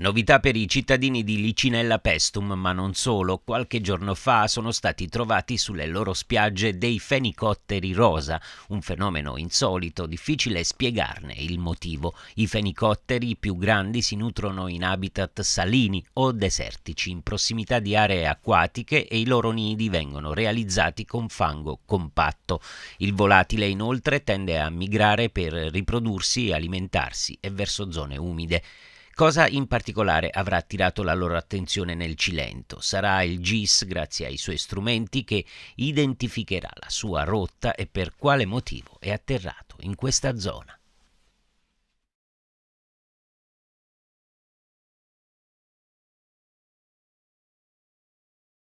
Novità per i cittadini di Licinella Pestum, ma non solo, qualche giorno fa sono stati trovati sulle loro spiagge dei fenicotteri rosa, un fenomeno insolito, difficile spiegarne il motivo. I fenicotteri più grandi si nutrono in habitat salini o desertici, in prossimità di aree acquatiche e i loro nidi vengono realizzati con fango compatto. Il volatile inoltre tende a migrare per riprodursi, alimentarsi e verso zone umide. Cosa in particolare avrà attirato la loro attenzione nel Cilento? Sarà il GIS, grazie ai suoi strumenti, che identificherà la sua rotta e per quale motivo è atterrato in questa zona.